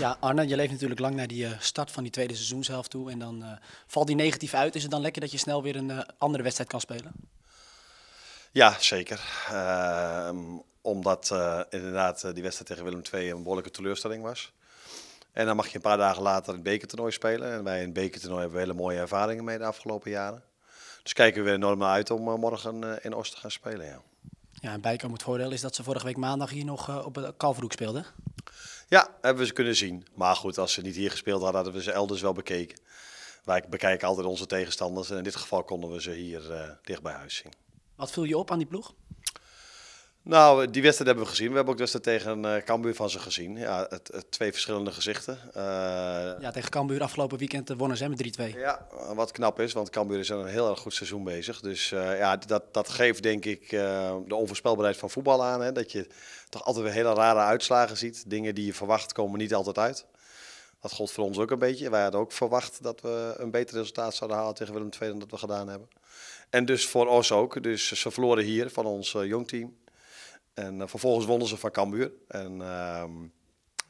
Ja, Arne, je leeft natuurlijk lang naar die uh, start van die tweede seizoenshelft toe. En dan eh, valt die negatief uit. Is het dan lekker dat je snel weer een eh, andere wedstrijd kan spelen? Ja, zeker. Ehm, omdat inderdaad die wedstrijd tegen Willem II een behoorlijke teleurstelling was. En dan mag je een paar dagen later het bekertoernooi spelen. En wij in het bekertoernooi hebben we hele mooie ervaringen mee de afgelopen jaren. Dus kijken we weer enorm uit om morgen in Oost te gaan spelen. Ja. Ja, en bijkomend voordeel is dat ze vorige week maandag hier nog op de Kalverhoek speelden. Ja, hebben we ze kunnen zien. Maar goed, als ze niet hier gespeeld hadden, hadden we ze elders wel bekeken. Wij bekijken altijd onze tegenstanders en in dit geval konden we ze hier uh, dicht bij huis zien. Wat viel je op aan die ploeg? Nou, die wedstrijd hebben we gezien. We hebben ook dus wedstrijd tegen eh, Cambuur van ze gezien. Ja, het, het twee verschillende gezichten. Eh, ja, tegen Cambuur afgelopen weekend eh, wonnen ze met 3-2. Ja, wat knap is, want Cambuur is een heel erg goed seizoen bezig. Dus ja, dat, dat geeft denk ik de onvoorspelbaarheid van voetbal aan. Hè? Dat je toch altijd weer hele rare uitslagen ziet. Dingen die je verwacht komen niet altijd uit. Dat gold voor ons ook een beetje. Wij hadden ook verwacht dat we een beter resultaat zouden halen tegen Willem II dan dat we gedaan hebben. En dus voor ons ook. Dus ze verloren hier van ons jongteam. En eh, vervolgens wonnen ze van Cambuur. En ehm,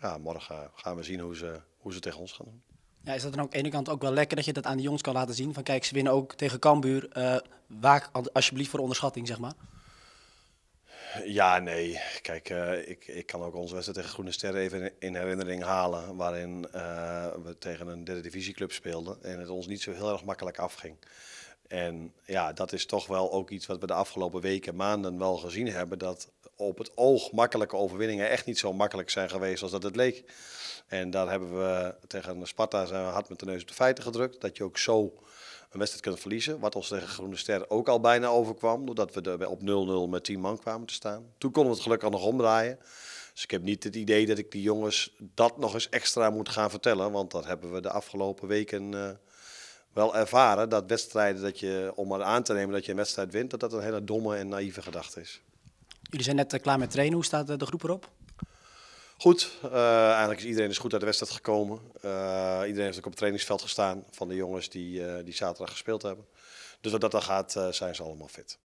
ja, morgen eh, gaan we zien hoe ze, hoe ze tegen ons gaan doen. Ja, is dat dan ook aan de ene kant ook wel lekker dat je dat aan de jongens kan laten zien? Van kijk, ze winnen ook tegen Cambuur. Uh, waak alsjeblieft voor onderschatting, zeg maar. Ja, nee. Kijk, ik, ik kan ook onze wedstrijd tegen Groene Sterren even in herinnering halen. Waarin we tegen een derde divisieclub speelden en het ons niet zo heel erg makkelijk afging. En ja, dat is toch wel ook iets wat we de afgelopen weken maanden wel gezien hebben. Dat op het oog makkelijke overwinningen echt niet zo makkelijk zijn geweest als dat het leek. En daar hebben we tegen Sparta zijn eh, hard met de neus op de feiten gedrukt. Dat je ook zo een wedstrijd kunt verliezen. Wat ons tegen Groene Ster ook al bijna overkwam. Doordat we er op 0-0 met 10 man kwamen te staan. Toen konden we het gelukkig nog omdraaien. Dus ik heb niet het idee dat ik die jongens dat nog eens extra moet gaan vertellen. Want dat hebben we de afgelopen weken eh, wel ervaren. Dat wedstrijden, dat je, om maar aan te nemen dat je een wedstrijd wint, dat dat een hele domme en naïeve gedachte is. Jullie zijn net eh, klaar met trainen. Hoe staat eh, de groep erop? Goed, eh, eigenlijk is iedereen is dus goed uit de wedstrijd gekomen. iedereen heeft ook op het trainingsveld gestaan van de jongens die, die zaterdag gespeeld hebben. Dus wat dat dan gaat, zijn ze allemaal fit.